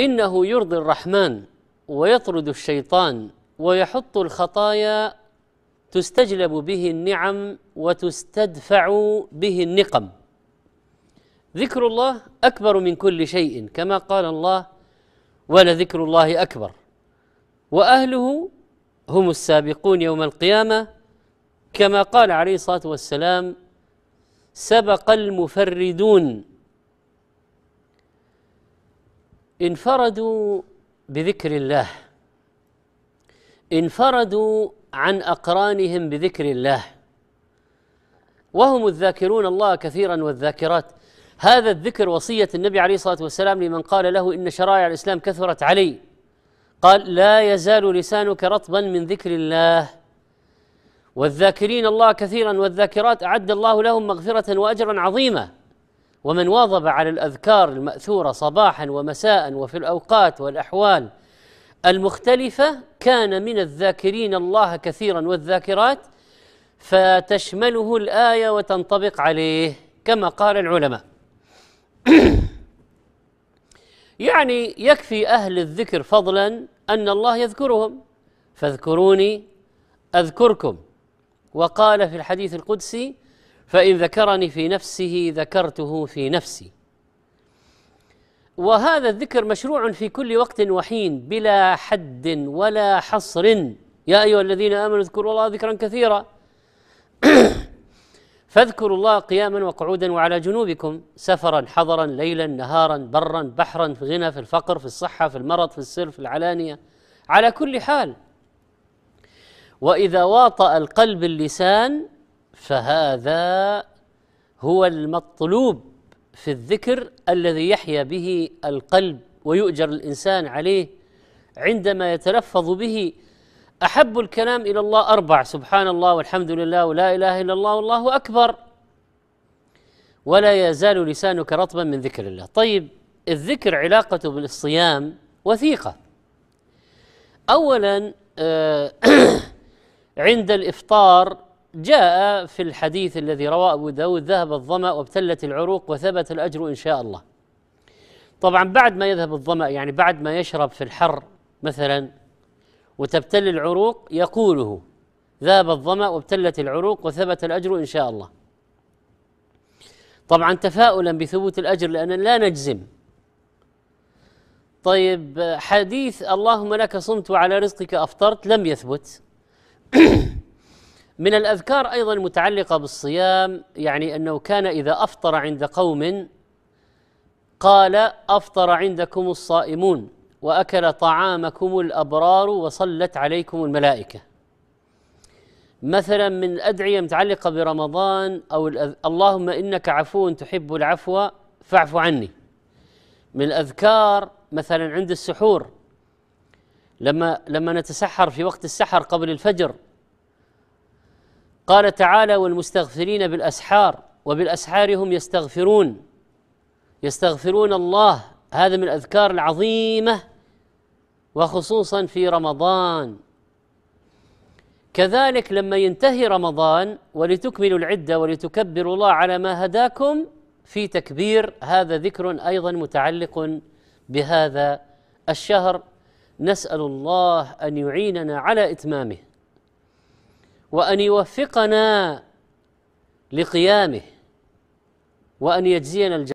إنه يرضي الرحمن ويطرد الشيطان ويحط الخطايا تستجلب به النعم وتستدفع به النقم ذكر الله أكبر من كل شيء كما قال الله ولذكر الله أكبر وأهله هم السابقون يوم القيامة كما قال عليه الصلاة والسلام سبق المفردون انفردوا بذكر الله انفردوا عن اقرانهم بذكر الله وهم الذاكرون الله كثيرا والذاكرات هذا الذكر وصيه النبي عليه الصلاه والسلام لمن قال له ان شرائع الاسلام كثرت علي قال لا يزال لسانك رطبا من ذكر الله والذاكرين الله كثيرا والذاكرات اعد الله لهم مغفره واجرا عظيما ومن واظب على الأذكار المأثورة صباحا ومساء وفي الأوقات والأحوال المختلفة كان من الذاكرين الله كثيرا والذاكرات فتشمله الآية وتنطبق عليه كما قال العلماء يعني يكفي أهل الذكر فضلا أن الله يذكرهم فاذكروني أذكركم وقال في الحديث القدسي فإن ذكرني في نفسه ذكرته في نفسي وهذا الذكر مشروع في كل وقت وحين بلا حد ولا حصر يا أيها الذين آمنوا اذكروا الله ذكرا كثيرا فاذكروا الله قياما وقعودا وعلى جنوبكم سفرا حضرا ليلا نهارا برا بحرا في الغنى في الفقر في الصحة في المرض في السر في العلانية على كل حال وإذا واطأ القلب اللسان فهذا هو المطلوب في الذكر الذي يحيا به القلب ويؤجر الانسان عليه عندما يتلفظ به احب الكلام الى الله اربع سبحان الله والحمد لله ولا اله الا الله والله اكبر ولا يزال لسانك رطبا من ذكر الله طيب الذكر علاقته بالصيام وثيقه اولا آه، عند الافطار جاء في الحديث الذي رواه أبو داود ذهب الظمأ وابتلت العروق وثبت الأجر إن شاء الله طبعا بعد ما يذهب الظمأ يعني بعد ما يشرب في الحر مثلا وتبتل العروق يقوله ذهب الظمأ وابتلت العروق وثبت الأجر إن شاء الله طبعا تفاؤلا بثبوت الأجر لأننا لا نجزم طيب حديث اللهم لك صمت وعلى رزقك أفطرت لم يثبت من الأذكار أيضا المتعلقه بالصيام يعني أنه كان إذا أفطر عند قوم قال أفطر عندكم الصائمون وأكل طعامكم الأبرار وصلت عليكم الملائكة مثلا من الأدعية متعلقة برمضان أو اللهم إنك عفو تحب العفو فاعف عني من الأذكار مثلا عند السحور لما لما نتسحر في وقت السحر قبل الفجر قال تعالى والمستغفرين بالاسحار وبالاسحار هم يستغفرون يستغفرون الله هذا من الاذكار العظيمه وخصوصا في رمضان كذلك لما ينتهي رمضان ولتكملوا العده ولتكبروا الله على ما هداكم في تكبير هذا ذكر ايضا متعلق بهذا الشهر نسال الله ان يعيننا على اتمامه وأن يوفقنا لقيامه وأن يجزينا الجنة